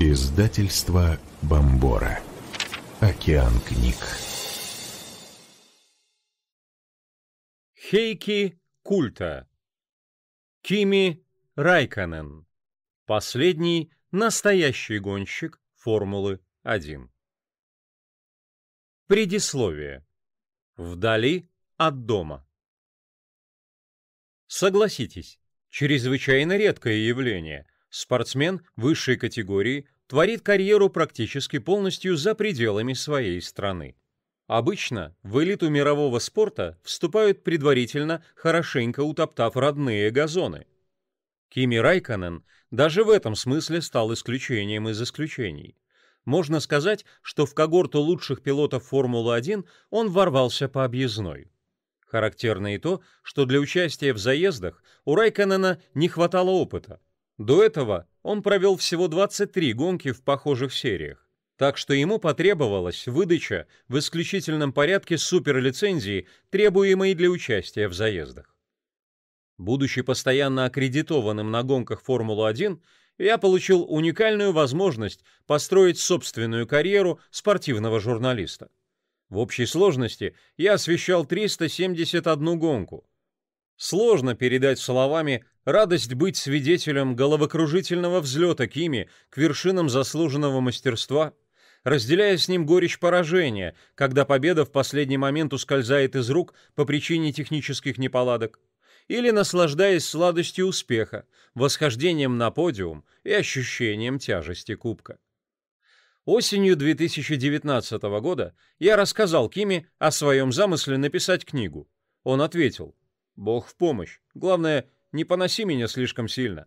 Издательство Бомбора. Океан книг. Хейки культа. Кими Райканен. Последний настоящий гонщик Формулы 1. Предисловие. Вдали от дома. Согласитесь, чрезвычайно редкое явление – Спортсмен высшей категории творит карьеру практически полностью за пределами своей страны. Обычно в элиту мирового спорта вступают предварительно, хорошенько утоптав родные газоны. Кими Райконен даже в этом смысле стал исключением из исключений. Можно сказать, что в когорту лучших пилотов Формулы-1 он ворвался по объездной. Характерно и то, что для участия в заездах у Райконена не хватало опыта – до этого он провел всего 23 гонки в похожих сериях, так что ему потребовалась выдача в исключительном порядке суперлицензии, требуемой для участия в заездах. Будучи постоянно аккредитованным на гонках Формулы-1, я получил уникальную возможность построить собственную карьеру спортивного журналиста. В общей сложности я освещал 371 гонку – Сложно передать словами радость быть свидетелем головокружительного взлета Кими к вершинам заслуженного мастерства, разделяя с ним горечь поражения, когда победа в последний момент ускользает из рук по причине технических неполадок, или наслаждаясь сладостью успеха, восхождением на подиум и ощущением тяжести кубка. Осенью 2019 года я рассказал Кими о своем замысле написать книгу. Он ответил – Бог в помощь. Главное, не поноси меня слишком сильно.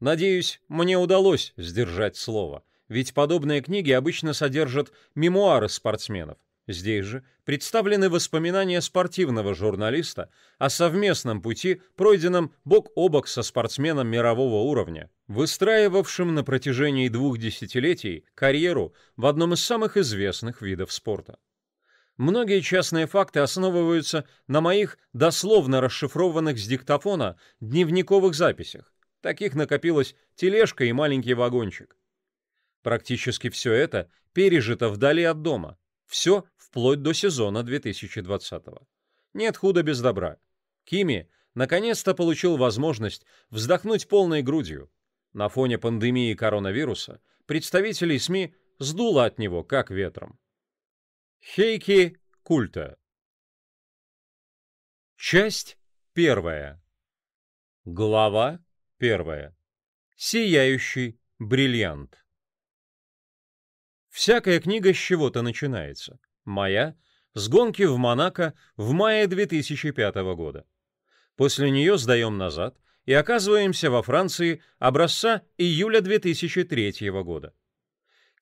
Надеюсь, мне удалось сдержать слово, ведь подобные книги обычно содержат мемуары спортсменов. Здесь же представлены воспоминания спортивного журналиста о совместном пути, пройденном бок о бок со спортсменом мирового уровня, выстраивавшим на протяжении двух десятилетий карьеру в одном из самых известных видов спорта. Многие частные факты основываются на моих дословно расшифрованных с диктофона дневниковых записях. Таких накопилось тележка и маленький вагончик. Практически все это пережито вдали от дома. Все вплоть до сезона 2020 -го. Нет худа без добра. Кими наконец-то получил возможность вздохнуть полной грудью. На фоне пандемии коронавируса представителей СМИ сдуло от него, как ветром. Хейки культа. Часть первая. Глава первая. Сияющий бриллиант. Всякая книга с чего-то начинается. Моя — с гонки в Монако в мае 2005 года. После нее сдаем назад и оказываемся во Франции образца июля 2003 года.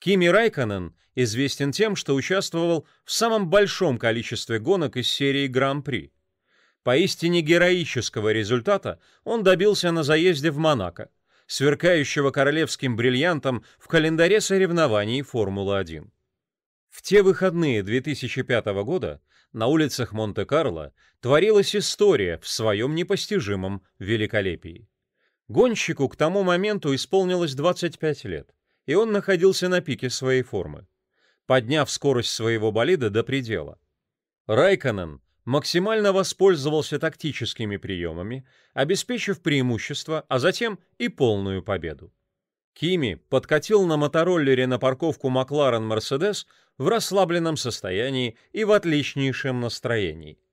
Кими Райконен известен тем, что участвовал в самом большом количестве гонок из серии Гран-при. Поистине героического результата он добился на заезде в Монако, сверкающего королевским бриллиантом в календаре соревнований Формулы-1. В те выходные 2005 года на улицах Монте-Карло творилась история в своем непостижимом великолепии. Гонщику к тому моменту исполнилось 25 лет – и он находился на пике своей формы, подняв скорость своего болида до предела. Райконен максимально воспользовался тактическими приемами, обеспечив преимущество, а затем и полную победу. Кими подкатил на мотороллере на парковку Макларен Мерседес в расслабленном состоянии и в отличнейшем настроении –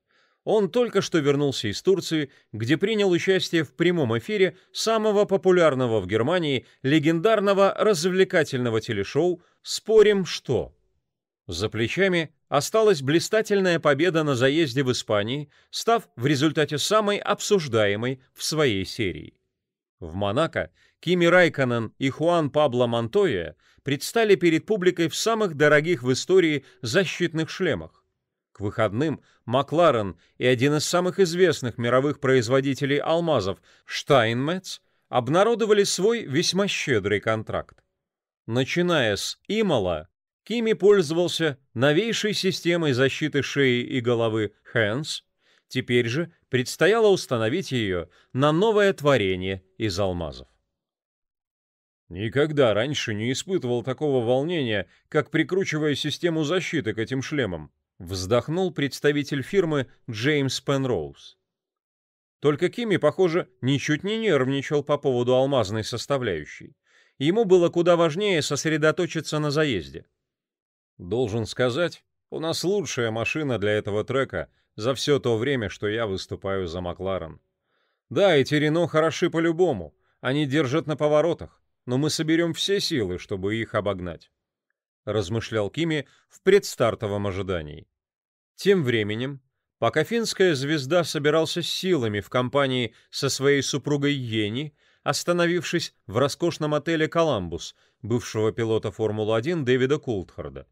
он только что вернулся из Турции, где принял участие в прямом эфире самого популярного в Германии легендарного развлекательного телешоу «Спорим что?». За плечами осталась блистательная победа на заезде в Испании, став в результате самой обсуждаемой в своей серии. В Монако Кими Райконен и Хуан Пабло Монтоя предстали перед публикой в самых дорогих в истории защитных шлемах. К выходным Макларен и один из самых известных мировых производителей алмазов Штайнмец обнародовали свой весьма щедрый контракт. Начиная с Имала, Кими пользовался новейшей системой защиты шеи и головы Хэнс, теперь же предстояло установить ее на новое творение из алмазов. Никогда раньше не испытывал такого волнения, как прикручивая систему защиты к этим шлемам, Вздохнул представитель фирмы Джеймс Пенроуз. Только Кими, похоже, ничуть не нервничал по поводу алмазной составляющей. Ему было куда важнее сосредоточиться на заезде. Должен сказать, у нас лучшая машина для этого трека за все то время, что я выступаю за Макларен. Да, эти Рено хороши по-любому, они держат на поворотах, но мы соберем все силы, чтобы их обогнать размышлял Кими в предстартовом ожидании. Тем временем, пока финская звезда собирался силами в компании со своей супругой Йенни, остановившись в роскошном отеле «Коламбус», бывшего пилота Формулы-1 Дэвида Култхарда.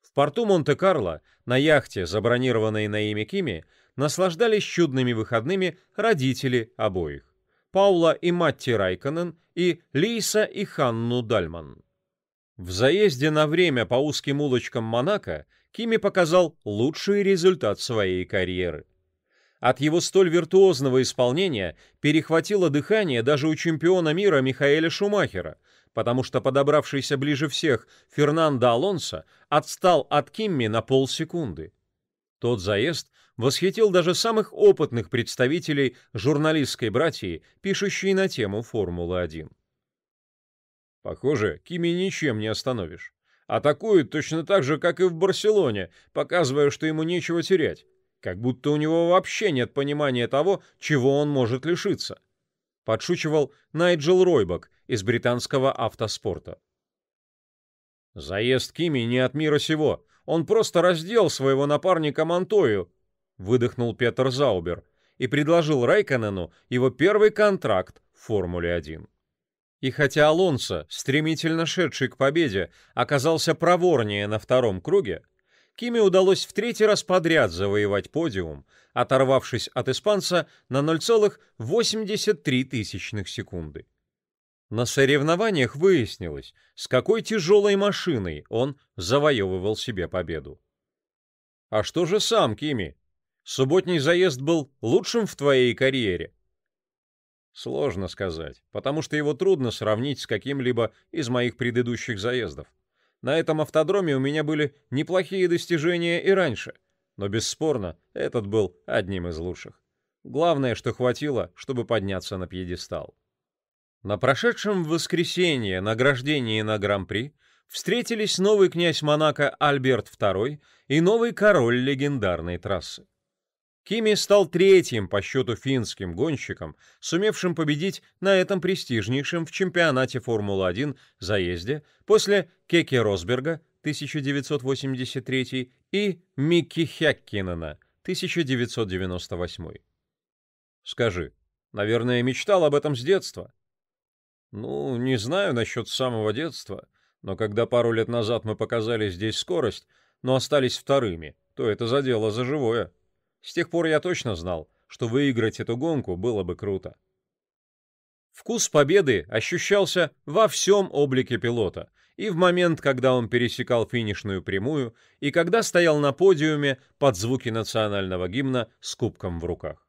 В порту Монте-Карло на яхте, забронированной на имя Кими, наслаждались чудными выходными родители обоих – Паула и Матти Райконен и Лиса и Ханну Дальман. В заезде на время по узким улочкам Монако Кими показал лучший результат своей карьеры. От его столь виртуозного исполнения перехватило дыхание даже у чемпиона мира Михаэля Шумахера, потому что подобравшийся ближе всех Фернандо Алонсо отстал от Кимми на полсекунды. Тот заезд восхитил даже самых опытных представителей журналистской братьи, пишущей на тему Формулы-1. Похоже, Кими ничем не остановишь. Атакует точно так же, как и в Барселоне, показывая, что ему нечего терять. Как будто у него вообще нет понимания того, чего он может лишиться. Подшучивал Найджел Ройбак из британского автоспорта. «Заезд Кими не от мира сего. Он просто раздел своего напарника Монтою», — выдохнул Петр Заубер и предложил Райконену его первый контракт в Формуле-1. И хотя Алонсо, стремительно шедший к победе, оказался проворнее на втором круге, Кими удалось в третий раз подряд завоевать подиум, оторвавшись от испанца на 0,83 тысячных секунды. На соревнованиях выяснилось, с какой тяжелой машиной он завоевывал себе победу. А что же сам Кими? Субботний заезд был лучшим в твоей карьере. Сложно сказать, потому что его трудно сравнить с каким-либо из моих предыдущих заездов. На этом автодроме у меня были неплохие достижения и раньше, но бесспорно этот был одним из лучших. Главное, что хватило, чтобы подняться на пьедестал. На прошедшем воскресенье награждении на Гран-при встретились новый князь Монако Альберт II и новый король легендарной трассы. Кими стал третьим по счету финским гонщиком, сумевшим победить на этом престижнейшем в чемпионате Формулы-1 заезде после Кеки Росберга 1983 и Микки Хяккинена 1998. Скажи, наверное, мечтал об этом с детства? Ну, не знаю насчет самого детства, но когда пару лет назад мы показали здесь скорость, но остались вторыми, то это задело за живое. С тех пор я точно знал, что выиграть эту гонку было бы круто. Вкус победы ощущался во всем облике пилота, и в момент, когда он пересекал финишную прямую, и когда стоял на подиуме под звуки национального гимна с кубком в руках.